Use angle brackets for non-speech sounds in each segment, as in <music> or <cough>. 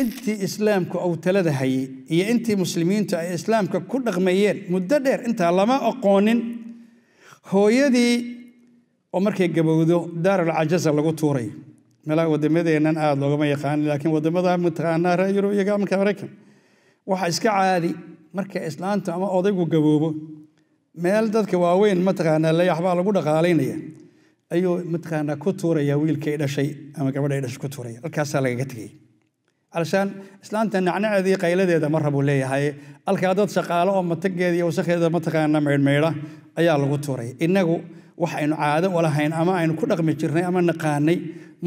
intii islaamku uu talada hayay iyo intii muslimiintu ay islaamka ku dhaqmayeen muddo dheer intaa lama aqoonin hooyadii oo markay gabowdo daarulcajaza lagu tuuray meelaha waddamadeennan aada loogama yaqaan laakiin waddamada mataqaanaa yurub iyo gaamanka maraykan waxaa iska caadi marka islaanta ama odaygu gaboobo meel dadka waaweyn mataqaanaa layaxbaa lagu dhaqaalaynaya ayuu mataqaanaa ku tuuraya wiilkay dhashay ama gabadhay dhashay ku tuuraya halkaasaa lagaga tegay alshaan islaanta nacnaceedii qayladeeda ma rabu leeyahay alkaa dad shaqaalo oo matageeda iyo wasakheeda mataqaana maydhmaydha ayaa lagu tuuray innagu waxaynu caado u ama aynu ku dhaqmi jirnay ama naqaanay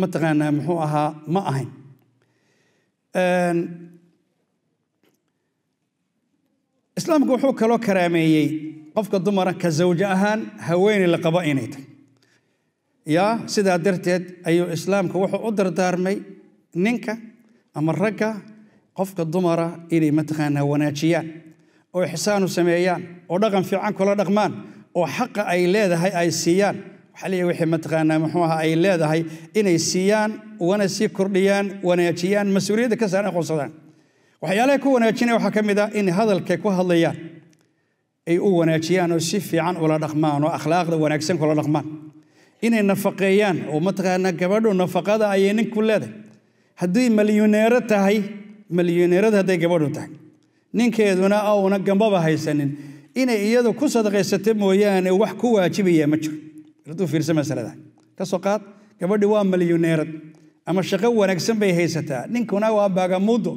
mataqaanaa muxuu ahaa ma ahayn islaamku wuxuu kaloo karaameeyey qofka dumara ka zawjo ahaan haweeney la qabo inay tahy yaa sidaa darteed ayuu islaamku wuxuu u dardaarmay ninka ama ragga qofka dumara inay mataqaanaa wanaajiyaan oo ixsaanu sameeyaan oo dhaqan fiican kula dhaqmaan oo xaqa ay leedahay ay siiyaan waxaa wixii mataqaanaa muxuu aha ay leedahay inay siiyaan wana sii kordhiyaan wanaajiyaan mas-uuliyadda ka saaran aqoonsadaan waxyaalaha ku wanaajinaya waxaa ka mid ah in hadalkay ku hadlayaan ay u wanaajiyaan oo si fiican ula dhaqmaan oo akhlaaqda wanaagsan kula dhaqmaan inay nafaqeeyaan oo mataqaanaa gabadhu nafaqada ayay ninku leedahay hadday milyuneero tahay milyuneerada hadday gabadhu tahay ninkeeduna auna gambaba haysanin inay iyadu ku sadaqaysata mooyaane wax ku waajibaya ma jiro arduu fiirsa masalada kasoo qaad gabadhi waa milyuneerad ama shaqo wanaagsan bay haysataa ninkuna waa baagamuudo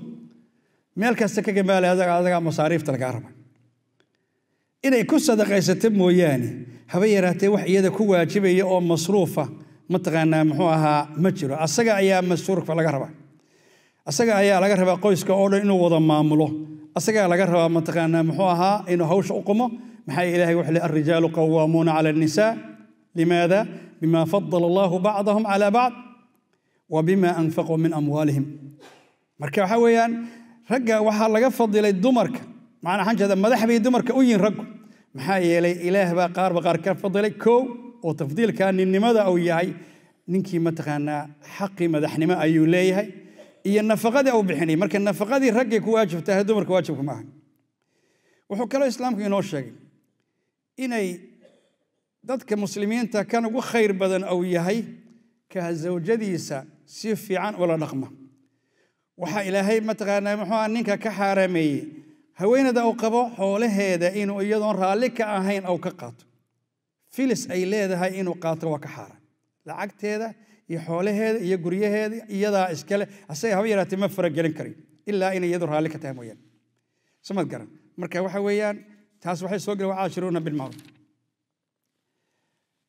meel kasta ka gamaala adagaa masaariifta lagaa raba inay ku sadaqaysata mooyaane haba yaraatee wax iyada ku waajibaya oo masruufa mataqaanaa muxuu ahaa ma jiro asaga ayaa mas-uurka laga rabaa asaga ayaa laga rabaa qoyska oo dhan inuu wada maamulo asagaa laga rabaa mataqaanaa muxuu ahaa inuu hawsha u qumo maxaa ilahay wuxuu le alrijaalu qawaamuuna cala annisaa limaada bima fadala allahu bacdahum cala bacd wa bima anfaquu min amwaalihim marka waxaa weeyaan ragga waxaa laga fadilay dumarka macnaa waxaan madax bay dumarka u yihin raggu maxaa yeelay ilaah baa qaarba qaar ka fadilay kow oo tafdiilkaa ninnimada uu yahay ninkii mataqaanaa xaqii madaxnimo ayuu leeyahay iyo nafaqadii uu bixinay marka nafaqadii raggay ku waajibtahay dumarka waajibka ma wuxuu kaloo islaamku inoo sheegay inay dadka muslimiinta kan ugu khayr badan uu yahay ka zawjadiisa si fiican ula dhaqma waxaa ilaahay mataqaanaa muxuuha ah, ninka ka xaarameeyey haweenada uu qabo xoolaheeda inuu iyadoon raalli ka ahayn uu ka qaato filis ay leedahay inuu qaato waa ka xaaraan lacagteeda iyo xoolaheeda iyo guryaheeda iyadaa iskale asaga haba yaraatee ma faragelin karin ilaa inay iyadu raalli ka tahay mooyaane samad garan marka waxa weeyaan taas waxay soo gelen wacaashiruuna bilmacruuf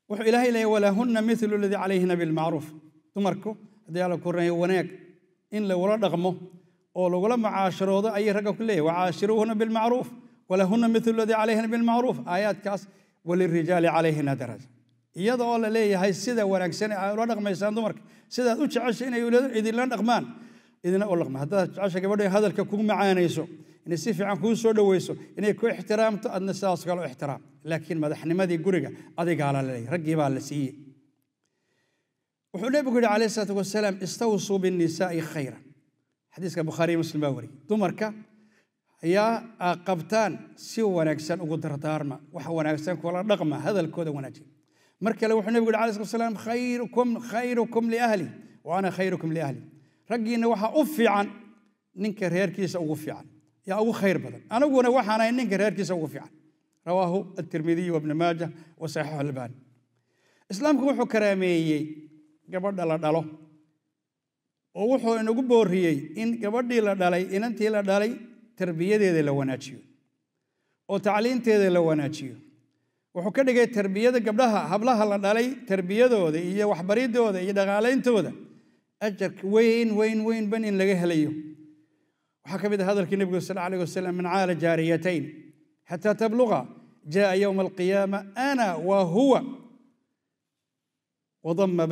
wuxuu ilaahay leeyahy walaahunna milu ladii calayhina bilmacruuf dumarku haddii alla korneeyo wanaag in lagula dhaqmo oo lagula mucaashiroodo ayay ragga ku leeyahy wacaashiruuhuna bilmacruuf walahunna milu ladii calayhina bilmacruuf aayaadkaas walirijaali calayhina daraja iyada oo la leeyahay sida wanaagsan aa ula dhaqmaysaan dumarka sidaad u jecesha inay idinla dhaqmaan idina u dhaqma haddaad jecesha gabadha hadalka kuu macaanayso inay si fiican kuu soo dhoweyso inay ku ixtiraamto adna sidaas kale u ixtiraam laakiin madaxnimadii guriga adigaala la leeyahay raggii baa la siiyey wuxuu nebigu yihi calayhi salaatu wasalaam istawsuu binnisaai khayran xadiiska bukhaariyo muslim baa wariyey dumarka ayaa ah, qabtaan si wanaagsan ugu dardaarma waxa wanaagsan kula dhaqma hadalkooda wanaagsan mar kale wuxuu nebigu yhi alai slat slaam khayrukum khayrukum liahli wa ana khayrukum liahli raggiinna waxaa u fiican ninka reerkiisa ugu fiican yaa ugu khayr badan aniguna waxaan ahay ninka reerkiisa ugu fiican rawaahu atirmidiy wabni maaja wa saxiixu albaani islaamku wuxuu karaameeyey gabadha la dhalo oo wuxuu inagu booriyey in gabadhii la dhalay inantii la dhalay tarbiyadeeda la wanaajiyo oo tacliinteeda la wanaajiyo wuxuu ka dhigay tarbiyada gabdhaha hablaha la dhalay tarbiyadooda iyo waxbaridooda iyo dhaqaalayntooda ajar weyn weyn weyn ban in laga helayo waxaa ka mid ah hadalkii nebigu sal alayh wasalam min caala jaariyatayn xataa tabluqa jaa yowma alqiyaama ana wa huwa wadama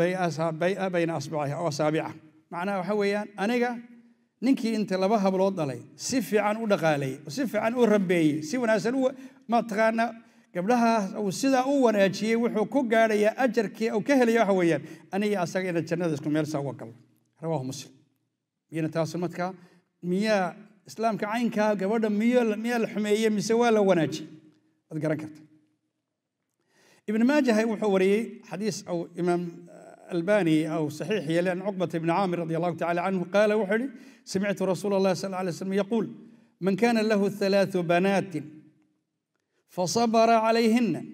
bayna asbaciha oo asaabica macnaha waxa weeyaan aniga ninkii inta laba hablood dhalay si fiican u dhaqaaleeyey si fiican u rabeeyey si wanaagsan mataqaanaa gabdhahaas uu sidaa u wanaajiyey wuxuu ku gaadhayaa ajarkii uu ka helaya waxa weeyaan aniga asaga ina jannada isku meel saa uga galno rawaahu muslim miyana taasi markaa miyaa islaamka caynkaa gabadha miyo miyaa la xumeeye mise waa la wanaajiyey waad garan karta ibn maajahay wuxuu wariyey xadiis au imaam الباني أو صحيح هي لأن عقبة بن عامر رضي الله تعالى عنه قال وحلي سمعت رسول الله صلى الله عليه وسلم يقول من كان له ثلاث بنات فصبر عليهن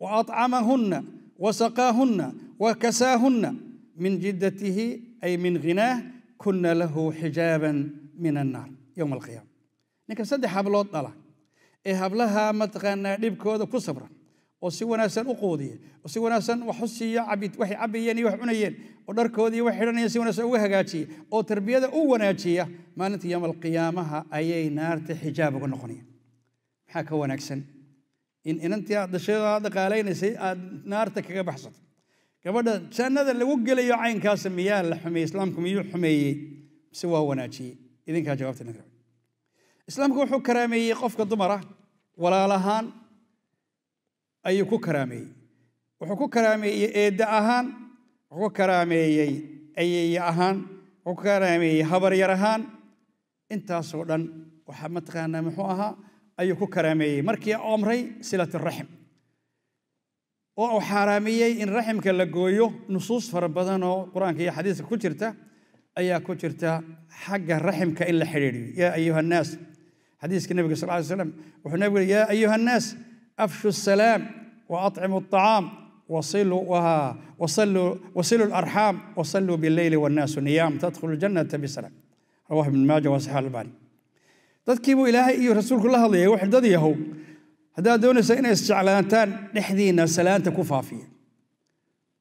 وأطعمهن وسقاهن وكساهن من جدته أي من غناه كنا له حجابا من النار يوم القيامة نكسد saddex hablood dhala حبلها متغنى mataqaanaa dhibkooda ku oo si wanaagsan u quudiya oo si wanaagsan wax u siiya waxay cabayeen iyo wax cunayeen oo dharkoodii wax xidhanayeen si wanaagsan uga hagaajiya oo tarbiyada u wanaajiya maalinta yoomalqiyaamaha ayay naarta xijaab uga noqonayaan maxaa ka wanaagsan in inantii aad dhashadaa dhaqaalaynaysay aad naarta kaga baxsato gabadha jannada lagu gelayo caynkaasa miyaa la xumeeyey islaamku miyuu xumeeyey mise waa wanaajiyey idinkaa jawaabta islaamku wuxuu karaameeyey qofka dumara walaalahaan ayuu ku karaameeyey wuxuu ku karaameeyey eedda ahaan wuxuu ku karaameeyey ayeeye ahaan wuxuu ku karaameeyey habaryar ahaan intaasoo dhan waxa mataqaanaa muxuu ahaa ayuu ku karaameeyey markii amray silat raxim oo uu xaaraamiyey in raximka la gooyo nusuus fara badan oo qur-aanka iyo xadiiska ku jirta ayaa ku jirta xagga raximka in la xidhiidhiyo yaa ayuha annaas xadiiska nebiga sal ly slam wuxuu nebigu yaa ayuha annaas afshu salaam waacim acaam wasilu arxaam wasaluu bileyli wnaasu niyaam tadkhulu janata bisalaam rawah ibn maaja wa sax albaani dadkiibuu ilaahay iyo rasuulku la hadlayay wax dad yahow haddaad doonaysa inay isjeclaataan dhexdiinna salaanta ku faafiya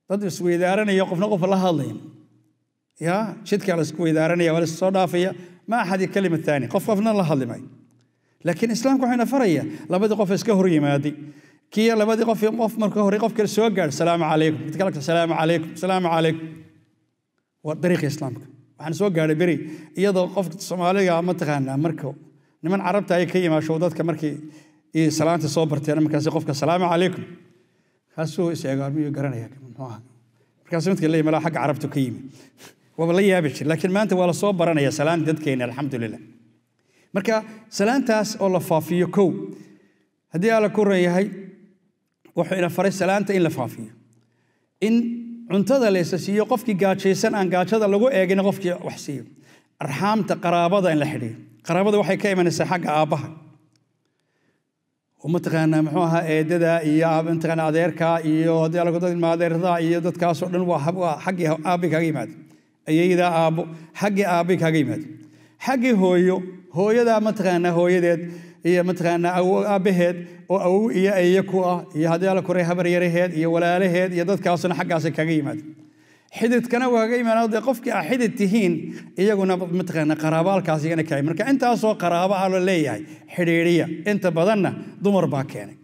dad isweydaaranaya qofna qofa la hadlayn ya jidkaa la isku weydaaranaya waa la issoo dhaafaya ma axadi kalima taani qof qofna la laakiin islaamku waxayna faraya labadii qof iska hor yimaaday kiya labadii qof qof marka hore qof kale soo gaadh salaamu calaykum mid kale salaamu calaykum salaamu calaykum waa dariiqa islaamka waxaan soo gaadhay beri iyadoo qofka soomaaliga ah mataqaanaa marka niman carabta ay ka yimaasho dadka markii salaanta soo barteen markaas qofka salaamu calaykum kaasuu is-egaamiyo garanaya markaas midka la yimala xagga carabtu ka yimi waaba la yaabi jir laakiin maanta waa la soo baranaya salaanta dadkeena alxamdulilah marka salaantaas oo la faafiyo kow haddii alla koran yahay wuxuuna faray salaanta in la faafiyo in cuntada la ysasiiyo qofkii gaajaysan aan gaajada lagu eegin qofkii wax siiyo arxaamta qaraabada in la xidhiyo qaraabada waxay ka imanaysaa xagga aabbaha oo muxuu ahaa eedada iyo mataqaanaa adeerkaa iyo haddii alla kodad iyo dadkaasoo dhan waa xaggii aabbay kaaga yimaado ayeeyadaa aabbo xaggii aabbay kaaga yimaado xaggii hooyo hooyadaa mataqaanaa hooyadeed iyo mataqaanaa aabbaheed oo awow iyo aye ku ah iyo haddii ala koray habar yaraheed iyo walaalaheed iyo dadkaasuna xaggaasay kaga yimaada xididkana waa kaga yimaada dee qofkii aa xidid tihiin iyaguna mataqaanaa qaraabaalkaas igana kaay marka intaasoo qaraabo ah la leeyahay xidhiidhiya inta badanna dumar baa keenay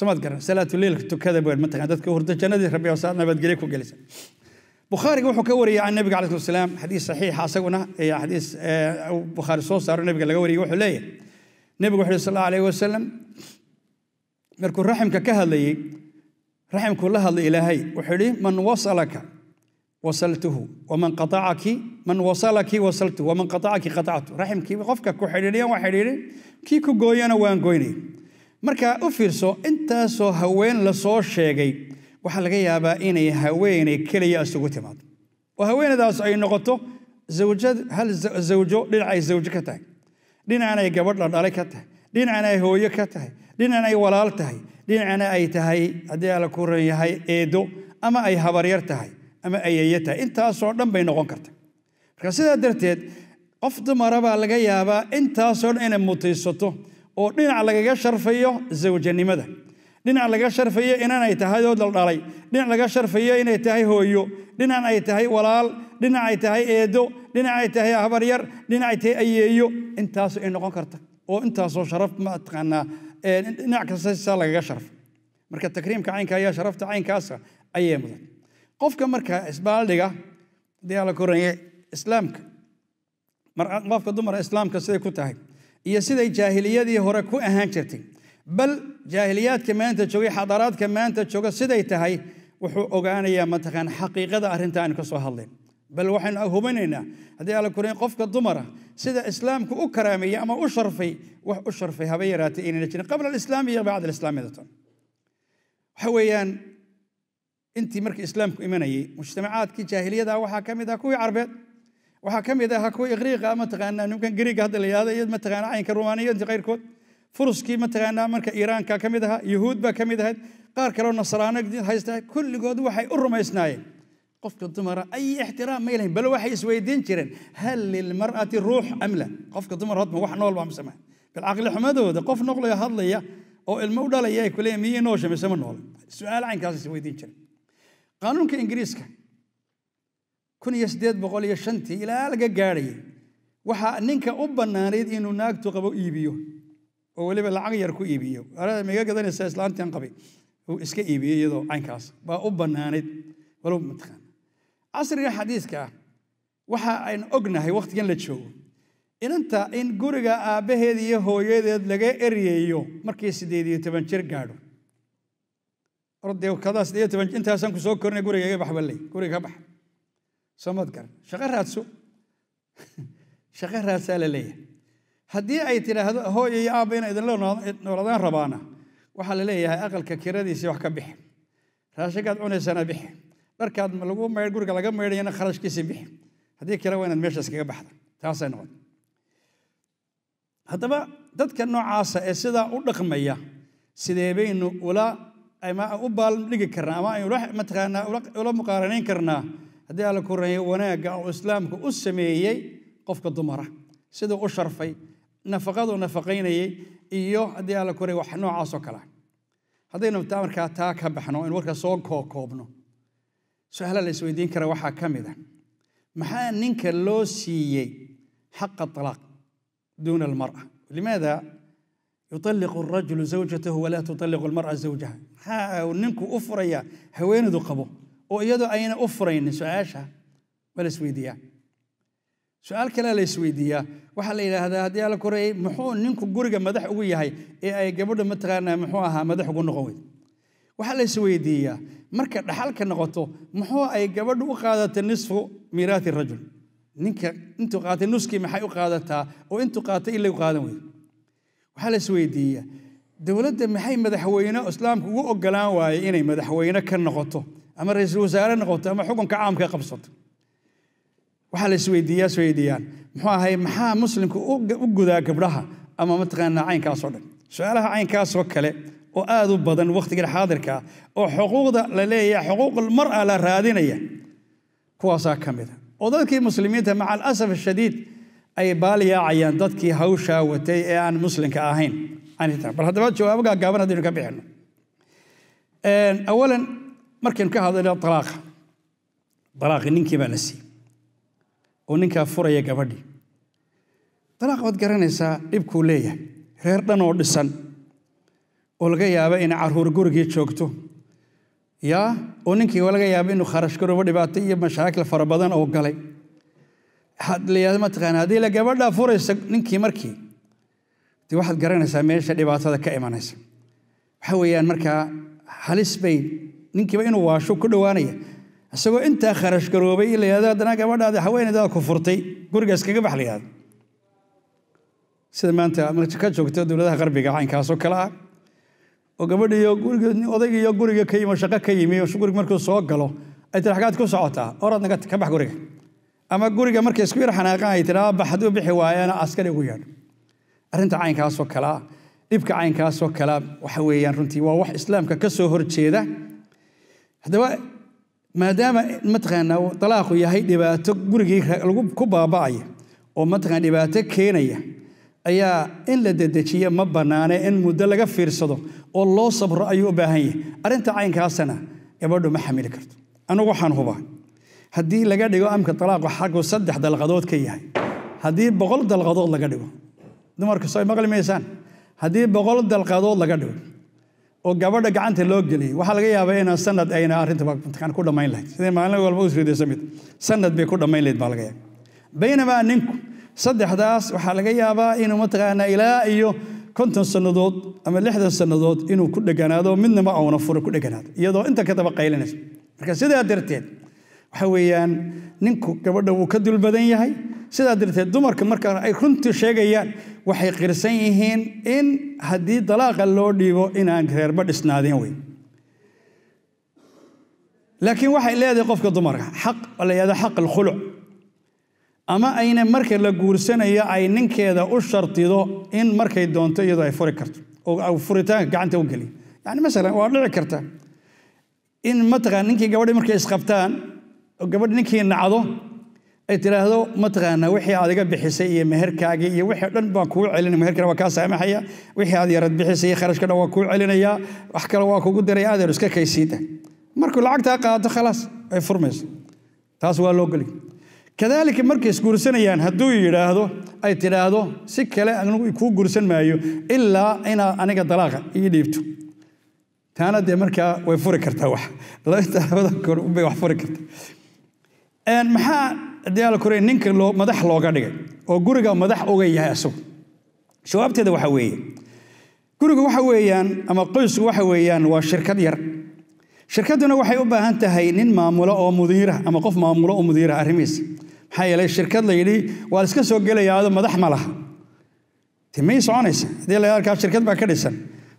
somaad garan salaatuleilka tukada mataqana dadka hurdo jannadii rabbi oo saa nabadgelyo ku gelisa bukhaariga wuxuu ka wariyay can nabiga ala slam xadiis saxiixa asaguna xadiis eh, bukhaari soo saaro nabiga laga wariyay wuxuu leeyahay nebigu wuxu uhi sal allahu alayh wasalam markuu raximka ka hadlayey raximkuu la hadlay ilaahay wuxuu ihi man wasalaka wasaltuhu waman qaacaki man wasalaki wasaltuhu waman qaacaki qaactu raximkii qofka ku xidhiidhiyan waa xidhiidhin kii ku gooyana waan goynay marka u fiirso intaasoo haween la sheegay waxaa laga yaabaa inay haweenay keliya isugu timaado oo haweenadaas ay noqoto hal zawjo dhinac ay zawjo ka tahay dhinacna ay gabadh la dhalay ka tahay dhinacna ay hooyo ka tahay dhinacna ay walaal tahay dhinacna ay tahay haddii alla ku yahay eedo ama ay habaryar tahay ama ayeeyo tahay intaasoo dhan bay noqon karta marka sidaa darteed qof dumara baa laga yaabaa intaasoo dhan inay mutaysato oo dhinac lagaga sharfayo zawjanimada dhinac laga sharfayo inanay tahay oo dhaldhalay dhinac laga sharfayo inay tahay hooyo dhinac ay tahay walaal dhinac ay tahay eedo dhinac ay tahay habaryar dhinac ay tahay ayeeyo intaasu ay noqon karta oo intaasoo sharaf mataqaanaa dhinac kasta lagaga sharfa marka takriimka caynka ayaa sharafta caynkaasa ah, ayay mudan qofka marka isbaaldhiga hadii ala koranye islaamka qofka dumara islaamka siday ku tahay iyo siday jaahiliyadii hore ku ahaan jirtay bal jaahiliyaadka maanta joogay xadaraadka maanta jooga siday tahay wuxuu ogaanayaa mataqaan xaqiiqada arrinta aynu ka hadlayn bal waxaynu hubinaynaa haddii alla kurin qofka dumara sida islaamku u karaameeyey ama u sharfay wax u sharfay haba yaraatay inayna jirin qabla alislaam iyo bacda alislaam midatan waxa weeyaan intii markii islaamku imanayey mujtamacaadkii jaahiliyada waxaa ka mid ah kuwii carbeed waxaa ka mid ahaa kuwii iqriiqa mataqaanaa nimankan gariiga hadda la yidhahdo iyo mataqaana caynka rumaaniya inti qayrkood furuskii mataqaanaa marka iiraanka ka mid ahaa yuhuud baa ka mid ahayd qaar kaleo nasraano haysta kulligood waxay u rumaysnaayeen qofka dumara ay ixtiraam may lahayn bal waxay isweydiin jireen hal lilmar'ati ruux am qofka dumar hodma wax nool baa misema bilcaqli xumadooda qof noqlaya hadlaya oo ilmo u dhalaya ay kuleeyahin miyay noosha mise ma noole su-aal caynkaas isweydiin jireen qaanuunka ingiriiska kun iyo siddeed boqol iyo shantii ilaa laga gaadhayay waxaa ninka u bannaanayd inuu naagtu qabo iibiyo oo weliba lacag yar ku iibiyo miga gadanaysaa islaantan qabay uu iska iibiyey iyadoo caynkaas baa u bannaanayd walow mataqaan casriga xadiiska waxa ayn ognahay wakhtigan la joogo inanta in guriga aabbaheed iyo hooyadeed laga eryeeyo markii siddeed iyo toban jir gaadho ordee kadaa siddeed iyo toban intaasaan ku soo korinay guriga iga guriga ka bax soo madgar shaqo raadso <laughs> shaqo raadsaa la leeyahay haddii ay tidhaahdo hooya iyo aabba ina idinla noolaadaan rabaana waxaa la leeyahay aqalka kiradiisii wax ka bixi raashinkaad cunaysana bixi dharkaad lagu mayr guriga laga maydhayana kharashkiisii bixi haddii kale waa inaad meesha iskaga baxda taasay noqon haddaba dadka noocaasa ee sidaa u dhaqmaya sidee ula ama u baaldhigi karnaa ama aynu mataqaanaa ula muqaaranayn karnaa haddii alla koreeyo wanaagga oo islaamka u sameeyey qofka dumara siduu u sharfay nafaqadu nafaqaynayay iyo haddii alla koray wax noocaasoo kale haddaynu taa markaa taa ka baxno in warka soo kookoobno su-aala la isweydiin kara waxaa ka mid ah maxaa ninka loo siiyey xaqa alaaq duuna almara limaada yualiqu arajulu zawjatahu walaa tualiqu lmara zawjaha maxaa ninku u furaya haweenadu qabo oo iyadoo ayna u furaynin su-aasha waa la isweydiiyaa su-aal kalea la isweydiiyaa waxaa la yidhaahdaa haddii alla koreeyey muxuu ninku guriga madax ugu yahay ee ay gabadha mataqaanaa muxuu ahaa madax ugu noqon weyd waxaa la isweydiiyaa marka dhaxalka noqoto muxuu ay gabadhu u qaadatay nisfu miiraati rajul ninka intuu qaatay nuskii maxay u qaadataa oo intuu qaatay in lagu qaadan weyd waxaa la isweydiiyaa dowladda maxay madaxweyne islaamka ugu ogolaan waayey inay madaxweyne ka noqoto ama ra-iisul wasaare noqoto ama xukunka caamka qabsato waxaa la isweydiiyaa isweydiiyaan muxuu ahay maxaa muslimku u gudaa gabdhaha ama mataqaanaa caynkaasoo dhan su-aalaha caynkaasoo kale oo aad u badan wakhtigan xaadirkaa oo xuquuqda la leeyahay xuquuqul mar'a la raadinaya kuwaasaa ka mida ah. oo dadkii muslimiinta maca alasaf shadiid ay baaliyaacayaan dadkii hawshaa watay ee aan muslimka ahayn bal haddaba jawaabo gaagaaban haddaynu ka bixino awalan markaynu ka hadlayno alaaqa alaaqi ninkii baa la siiyey oo ninkaa furaya gabadhii dalaaq waad garanaysaa dhibkuu leeyahay reer dhan oo dhisan oo laga yaabo inay caruur gurigii joogto yaa oo ninkii laga yaabo inuu kharash dhibaato iyo mashaakil fara badan oo galay waxaad leeyahay mataqaana haddii la gabadhaa furaysa ninkii markii dee waxaad garanaysaa meesha dhibaatada ka imanaysa waxa weeyaan markaa halis bay ninkiiba inuu waasho ku dhowaanaya isagoo intaa kharash garoobay la yihahdo haddana gabadhaada haweenaydaada ku furtay gurigaas kaga bax sida maanta ka joogta dowladaha qarbiga caynkaasoo kale ah oo gabadhiyo odaygiiyo guriga ka yimi shaqo ka yimi gurig markuu soo galo ay tira xagaad ku socotaa oraad ka bax guriga ama guriga markay isku yar xanaaqaan ay tiraa bax hadduu bixi waayana askari ugu yeedho arrinta caynkaasoo kale ah dhibka caynkaasoo kale ah, waxa weeyaan runtii waa wax islaamka ka soo horjeeda haddaba maadaama mataqaanaa alaaqu yahay dhibaato gurigii ku baaba'aya oo mataqana dhibaato keenaya ayaa in la dedejiye ma bannaane in muddo laga fiirsado oo loo sabro ayuu u baahan yahay arrinta caynkaasana gabadhu ma xamili karto anugu waxaan hubaa haddii laga dhigo amka alaaqu xaggu saddex dalqadood ka yahay haddii boqol dalqadood laga dhigo dumarka soo maqli maysaan haddii boqol dalqadood laga dhigo oo gabadha gacanta loo geliyey waxaa laga yaabaa inaan sanad ayna arrinta ku dhammayn lahayd sidee maalin walba u sridayso sanad bay ku dhammayn lahayd baa laga yaaba baynamaa ninku saddexdaas waxaa laga yaabaa inuu mataqaanaa ilaa iyo konton sannadood ama lixdan sannadood inuu ku dheganaado midnama auna furo ku dheganaado iyadoo inta ka qaylinaysa marka sidaa darteed waxa weeyaan ninku gabadha wuu ka dul yahay sidaa darteed dumarka marka ay runtii sheegayaan waxay qirsan yihiin in haddii dalaaqa loo dhiibo inaan reerba dhisnaadin wey laakiin waxay leedahay qofka dumarka xaq la xaq alkhuluc ama ayna marka la guursanayo ay ninkeeda u shartido in markay doonto iyadoo ay furi karto oo furitaanka gacanta u geliyo yani masalan waa dhici karta in mataqaa ninkii gabadhi markay isqabtaan oo gabadh ninkii nacdo ay tiraahdo mataqaanaa wixii aad iga bixisay iyo meherkaagii iyo wixii dhan baan kuu celinaya meherkana waa kaa saamaxaya wixii aad yarad bixisay iyo kharashka dhan waa kuu celinayaa wax kale waa kugu diraya adeer iska kaysiita markuu lacagtaa qaato khalaas ay furmaysa taas waa loo geli kadaalika markay isguursanayaan hadduu yidhaahdo ay tidhaahdo si kale anigu kuu guursan maayo ilaa inaad aniga dalaaqa ii dhiibto taana dee markaa way furi kartaa wax maxaa haddii la koray ninka madax looga dhigay oo guriga madax uga yahay asagu jawaabteeda waxa weeye gurigu waxa weeyaan ama qoysku waxa weeyaan waa shirkad yar shirkaduna waxay u baahan tahay nin maamulo oo mudiirah ama qof maamulo oo mudiirah arrimihiisa maxaa yeelay shirkad la yidhi waa la iska soo gelayaa madax ma laha timay soconaysa haddii la halkaa shirkad baa ka dhisan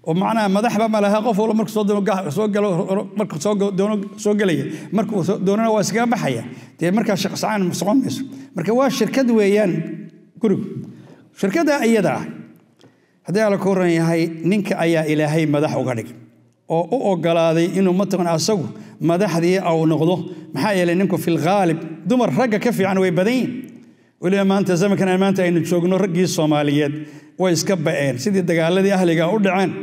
ومعنا مدح بما لها قف ولا مركز صدنا قه سوق قالوا مركز سوق دون سوق لي مركز دوننا واسقى بحية تي مركز شخص عن مصون مس مركز واش شركة ويان قرب شركة دا أي دا هذا على كورن هاي نينك أي إلى هاي مدح وقالك أو أو قال هذه إنه متقن أسوق مدح ذي أو نغضه محايا لأنك في الغالب دمر رجع كفي عن ويبدين ولا ما أنت زمك أنا ما أنت إنه شو جنور رجيس سوماليات ويسكب بعين سيد الدجال الذي أهلي قاعد عن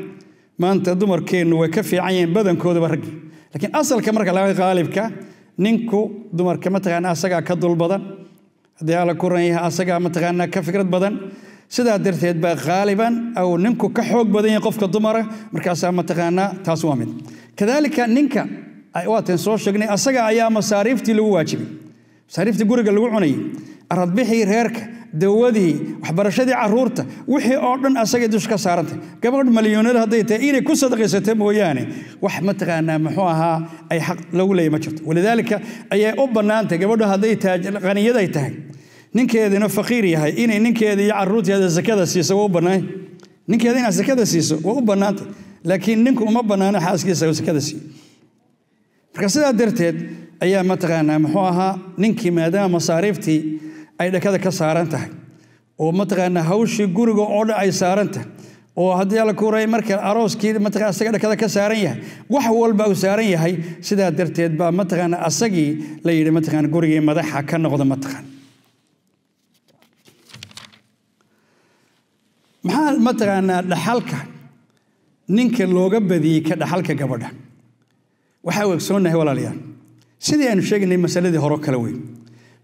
maanta dumarkeennu way ka fiican yihiin badankoodaba raggi lakiin asalka marka laga qaalibka ninku dumarka mataqaana asagaa ka dul badan haddii ala kuran yahay asagaa mataqaana ka fikrad badan sidaa darteed baa qaaliban au ninku ka xoog badan yahay qofka dumara markaasaa mataqaana taas waa mid kadaalika ninka waataan soo sheegnay asaga ayaa masaariiftii lagu waajibay masaariiftii guriga lagu cunayay aradbixii reerka dawadii waxbarashadii caruurta wixii oo dhan asagay dusha ka saarantay gabadh malyoonada hadday tahay inay ku sadaqaysato mooyaane wax mataqaanaa muxuu ahaa ay xaq lagu leeyay ma jirto walidaalika ayay u bannaantahay gabadhu hadday qaniyaday tahay ninkeedina faqiir yahay inay ninkeeda iyo caruurteeda sakada siiso waa u bannaanya ninkeeda inaad sakada siiso waa u bannaantay laakiin ninku uma bannaano xaaskiisa uu siiyo marka sidaa darteed ayaa mataqaanaa muxuu ahaa ninkii maadaama masaariiftii ay dhakada ka saaran tahay oo mataqaana hawshii guriga oo dhan ay saaran tahay oo haddii alla kuray marka arooskii mataqana asaga dhakada ka saaran yahay wax walba uu saaran yahay sidaa darteed baa mataqaana asagii la yidhi mataqana gurigii madaxa ka noqda mataqaana maxaa mataqaanaa dhaxalka ninka looga badiyey ka dhaxalka gabadha waxaa weegsoonnahay walaalayaal sidii aynu sheegaynay masaladii horo kale weyn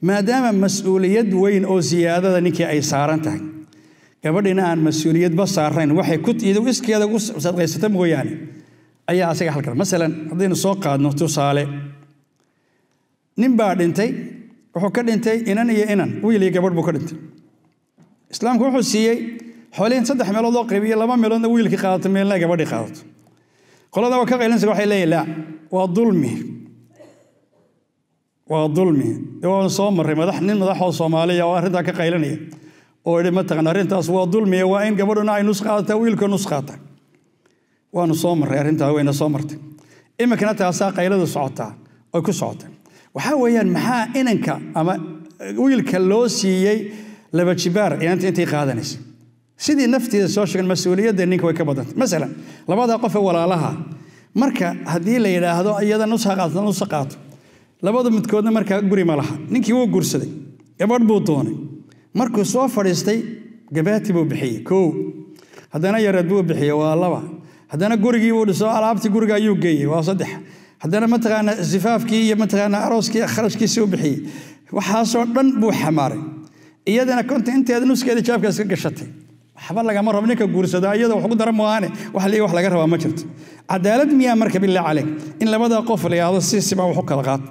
maadaama mas-uuliyad weyn oo siyaadada ninkii ay saaran tahay gabadhina aan mas-uuliyadba saarayn waxay kutidu iskeeda ugu sadqaysata mooyaane ayaa asaga halkan masalan haddaynu soo qaadno tusaale nin baa dhintay wuxuu ka dhintay inan iyo inan wiil iyo gabadh buu ka dhintay islaamku wuxuu siiyey xoolihin saddex meelood loo qaybiyo laba meeloodna wiilkii qaadato meelna gabadhii qaadato qolada waa ka qaylinsa waxay leeyihin la waa dulmi waa dulmi waan soo marray nin madaxoo soomaaliya oo arrintaa ka qaylanaya oo ihi mataqan arrintaas waa dulmiya waa in gabadhuna ay nusqaata wiilka nusqaata waanu soo marray arrintaa wayna soo martay iminkana taasaa qayladu socotaa oy ku socotay waxaa weeyaan maxaa inanka ama eh, wiilka loo siiyey laba jibaar inanta intay qaadanaysa sidii naftiida soo sheegan mas-uuliyadda ninka way ka badantay masalan labada qof walaalaha marka haddii la yidhaahdo iyada nusha qaato nusa qaato labada midkoodna markaa guri ma laha ninkii wuu guursaday gabadh buu doonay markuu soo fadhiistay gabaati buu bixiyey o haddana yareed buu bixiye waa laba haddana gurigiibuu dhiso alaabtii guriga ayuu geeyey waa saddex haddana mataqaanaa sifaafkii iyo mataqaanaa arooskii kharashkiisii u bixiyey waxaasoo dhan buu xamaaray iyadana konta inteeda nuskeeda jaabkaas ka gashatay waxba lagama rabo ninka guursadaa iyada wax ugu dara mooaane wax lii wax laga rabaa ma jirto cadaalad miyaa marka billah caleyk in labadaa qof la si siman wax u kala qaato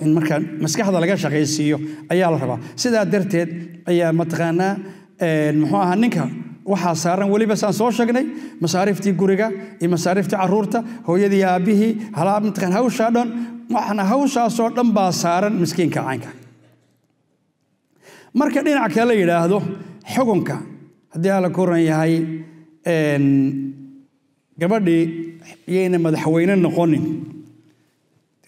in markaa maskaxda laga shaqaysiiyo ayaa la rabaa sidaa darteed ayaa mataqaanaa muxuu ahaa ninka waxaa saaran weliba saan soo sheegnay masaariiftii guriga iyo masaariiftii caruurta hooyadii aabbihii mataqaan hawshaa dhan waxna hawshaasoo dhan baa saaran miskiinka caynka marka dhinac kale la yidhaahdo xukunka haddii ala koran yahay gabadhii yayna madaxweyne noqonin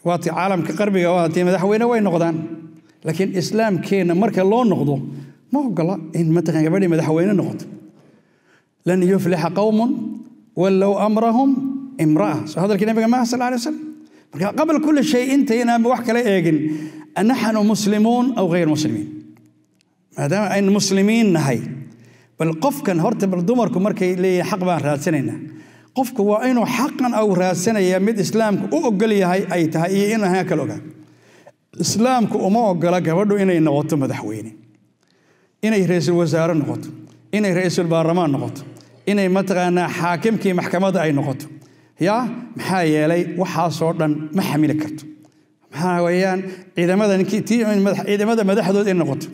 waati caalamka qarbiga oo haddii madaxweyne way noqdaan laakiin islaamkeenna marka loo noqdo ma ogola in mataqan gabadhii madaxweyne noqoto lan yuflixa qowmun wallow amrahum imra'a soo hadalkii nabiga maaha sal alay wasalam marka qabla kulli shay intaynaan wax kala eegin naxnu muslimuun aw ghayr muslimiin maadaama aynu muslimiin nahay bal qofkan horta bal dumarku markay leeyihin xaq baan raadsanaynaa qofku waa inuu xaqan au raadsanaya mid islaamku u ogol yahay ay tahay iyo inaan kale ogaan islaamku uma ogola gabadhu inay noqoto madaxweyne inay ra-iisul wasaare noqoto inay ra-iisul baarlamaan noqoto inay mataqaanaa xaakimkii maxkamadda ay noqoto yaa maxaa yeelay waxaasoo dhan ma xamili karto maxaa weeyaan ciidamada madaxdood inay noqoto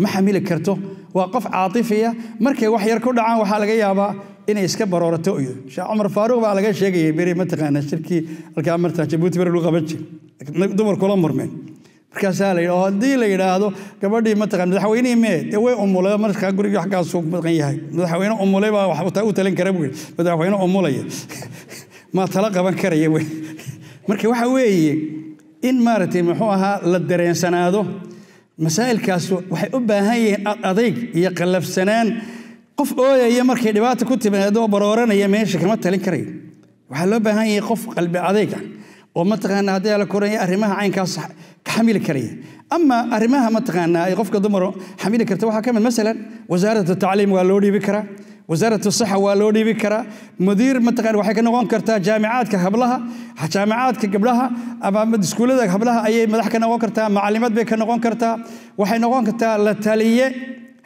ma xamili karto waa qof caatifiya markay wax yar ku dhacaan waxaa laga yaabaa inay iska baroorato u sheekh cumar faaruuq baa laga sheegayay beri mataqaanaa shirkii halkaa martaa jabuuti beri lagu qaban jiray dumarkula murmeen markaasaa la yidhi oh, haddii la yidhaahdo gabadhii mataqaan madaxweynihii mee dee way umulay markaa gurigii xaggaasuu maqan yahay madaxweyne umulay baa wax u talin kara buu madaxweyne umulaya <laughs> maa tala qaban karaya wey <laughs> marka waxa weeye in maaragtay muxuu ahaa la dareensanaado masaa'ilkaas waxay u baahan yihiin adayg iyo qallafsanaan قف أوي يا مركي دبات كنت من برورنا يا ماشي كما تلين كريم وحلو بها هي قف قلب عذيك ومتغنى هذا الكوري أرماها عين كاس حميل كري أما أرماها متغنى يقف كدمر حميل كرتوا كمان مثلا وزارة التعليم والودي بكرة وزارة الصحة والودي بكرة مدير متغنى وحكي نوان كرتا جامعات كقبلها جامعات كقبلها أبا مدرسة قبلها أي مدح كنوان كرتا معلمات بكرة نوان كرتا وحكي نوان كرتا للتالية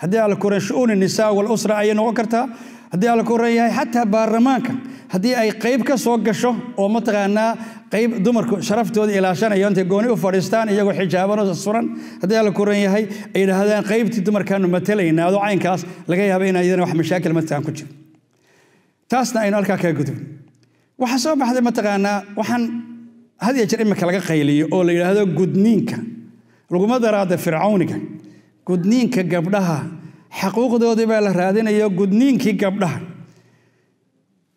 haddii aan la koran shu-uuni nisaa walusra ayay noqon kartaa haddii aan la yahay xataa baarlamaanka haddii ay qayb ka soo gasho oo mataqaanaa qayb dumarku sharaftooda ilaashanayo intay gooni u fadhiistaan iyagoo xijaabanoo suran haddii aan la yahay ay yidhaahdaan qaybtii dumarkaanu matalaynaa caynkaas laga yaaba in iyadana wax mashaakil mataqaan ku jiro taasna aynu halkaa kaga gudubin waxaa soo baxday mataqaanaa waxaan had iyo jeer imika laga qayliyo oo la yidhaahdo gudniinka laguma daraada fircawniga gudniinka gabdhaha xuquuqdoodii baa la raadinayo gudniinkii gabdhaha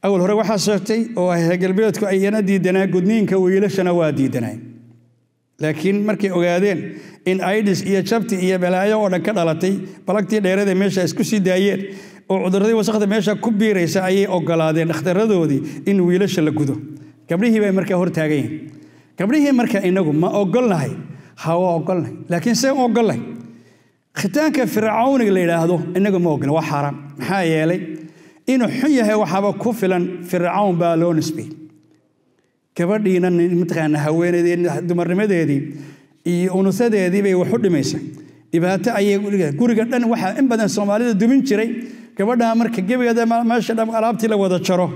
awal hore waxaa sheegtay oo ah galbeedku ayana diidanaa gudniinka wiilashana waa diidanaa laakiin markay ogaadeen in idis iyo jabti iyo balaayo oo dhan ka dhalatay balagtii dheerada meesha isku sii daayeen oo cuduradii wasakda meesha ku biiraysa ayay ogolaadeen dhakhtaradoodii in wiilasha la gudo gabdhihii bay markaa hortaagayen gabdhihii marka inagu ma ogolnahay hawa ogolnahay laakiin see ogolnahay khitaanka fircawniga la yidhaahdo inaga ma waa xaaraam maxaa yeelay inuu xun yahay waxaaba ku filan fircawn baa loo nisbay gabadhiina mataqaana haweeneedii dumarnimadeedii iyo unusadeedii bay wax dhimaysa dhibaato ayay guriga dhan waxaa in badan soomaalida dumin jiray gabadha marka gebigeeda meesha dhan alaabtii la wada jaro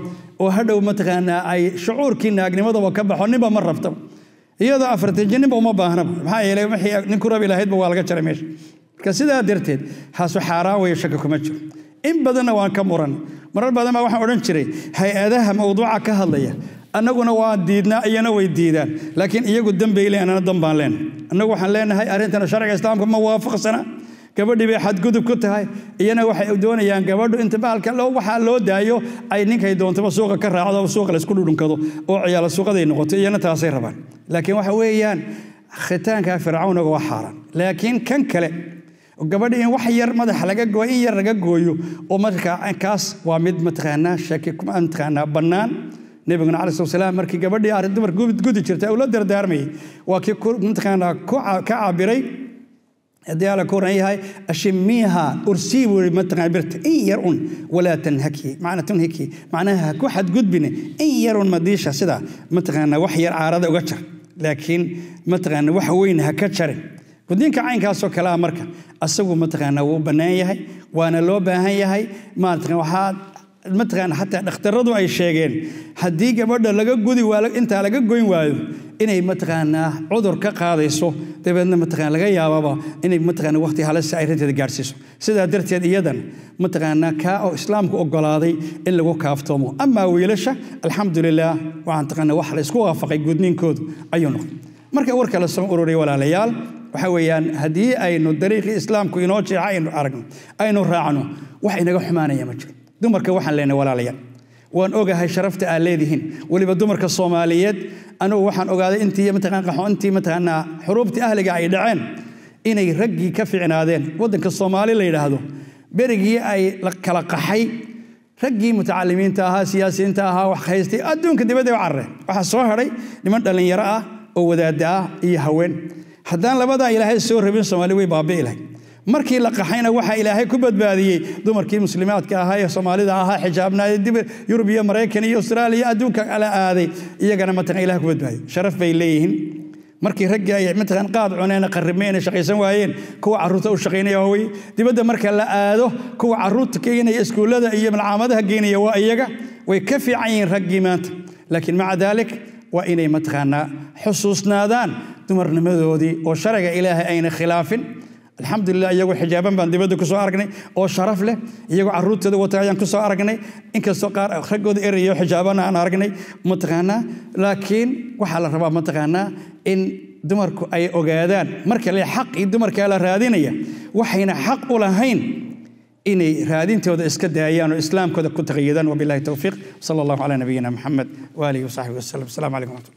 oo hadhow mataqaanaa ay shucuurkii naagnimadaba ka baxo ninba ma rabtaba iyadoo afartan ninba uma baahnaba maxaa yeelay wixii ninku rabi lahaydba waa laga jaray meesha marka sidaa darteed haasu xaaraan weeye kuma jiro in badanna waan ka muran marar badan baa waxaan odhan jiray hay-adaha mawduuca ka hadlaya annaguna waa diidnaa iyana way diidaan laakiin iyagu dambay anana dan baan annagu waxaan leenahay arrintana sharciga islaamka ma waafaqsana gabadhii bay xadgudub ku tahay iyana waxay doonayaan gabadhu inta baalka waxaa loo daayo ay ninkay doontaba suuqa ka raacdo suuqa laysku dhudhunkado oo ciyaala suuqaday noqoto iyana taasay rabaan laakiin waxa weeyaan khitaanka fircawnaga waa xaaraan laakiin kan kale gabadha in wax yar madaxa laga gooyo in yar laga gooyo oo markaa waa mid mataqaanaa shaki mataqaanaa bannaan nebiguna calayi slat salaam markii gabadhii arrin dumar gudi jirtay uu dardaarmayay waa kii mataqaanaa ka cabiray haddii alla ka oran yahay ashimiiha ursii buu yidhi birta in yar un walaa tanhaki macna tunhiki macnaha ha ku xadgudbine in yar un madiisha sida mataqaanaa wax yar caarada uga jar laakiin mataqaanaa wax weyn ha ka jarin gudniinka caynkaasoo kalea ah marka asagu mataqaana wuu bannaan yahay waana loo baahan yahay maarata xataa dhakhtaradu ay sheegeen haddii gabadha laga gudi intaa laga goyn waayo inay mataqaanaa cudur ka qaadayso dabeedna mataqaana laga yaababa inay mataqaana waqti halase ay rinteeda gaadhsiiso sidaa darteed iyadana mataqaanaa kaa oo islaamku oggolaaday in lagu kaaftoomo amaa wiilasha alxamdulilaah waxaan taqaana wax la waafaqay gudniinkoodu ayuu noqday marka war kale soo ururiya walaalayaal waxa weeyaan haddii aynu dariiqii islaamku inoo jeeca aynu aragno aynu raacno wax inaga xumaanaya ma jiro dumarka waxaan leenahay walaalayaal waan ogahay sharafta aad leedihiin weliba dumarka soomaaliyeed anugu waxaan ogaaday intii mataqaan qaxoontii mataqaanaa xuruubtii ahliga ay dhaceen inay raggii ka ficnaadeen waddanka soomaali la yidhaahdo berigii ay kala qaxay raggii mutacalimiinta ahaa siyaasiyiinta ahaa wax haystay adduunka dibadda u carareen waxaa soo hadhay niman dhallinyaro ah oo wadaadda ah iyo haween haddaan labadaa ilaahay soo rabin soomaali way baabi'i lahayd markii la qaxayna waxaa ilaahay ku badbaadiyey dumarkii muslimaadka ahaa ee soomaalida ahaa xijaabnaayee dib yurub iyo maraykan iyo austraaliya adduunka kala aaday iyagana mataqan ilaah ku badbaadiyey sharaf bay leeyihiin markii raggii ay mataqan qaad cuneen qarrimeen shaqaysan waayeen kuwa carruurta u shaqaynaya waa wey dibadda marka la aado kuwa carruurta keenaya iskuullada iyo malcaamadaha geenaya waa iyaga way ka fiican yihiin raggii maanta laakiin maca daalik waa inay mataqaanaa xusuusnaadaan dumarnimadoodii oo sharciga ilaahay ayna khilaafin alxamdu lilah iyagoo xijaaban baan dibadda ku soo aragnay oo sharaf leh iyagoo caruurtooda wata ayaan ku soo aragnay inkastoo qaar raggooda eriyo xijaabana aan aragnay mataqaanaa laakiin waxaa la rabaa mataqaanaa in dumarku ay ogaadaan marka le xaqii dumarkaa la raadinaya waxayna xaq u lahayn إني هذين تود إسكت دعيان وإسلام كود كنت غيدا وبالله التوفيق صلى الله على نبينا محمد وآله وصحبه وسلم السلام عليكم ورحمة الله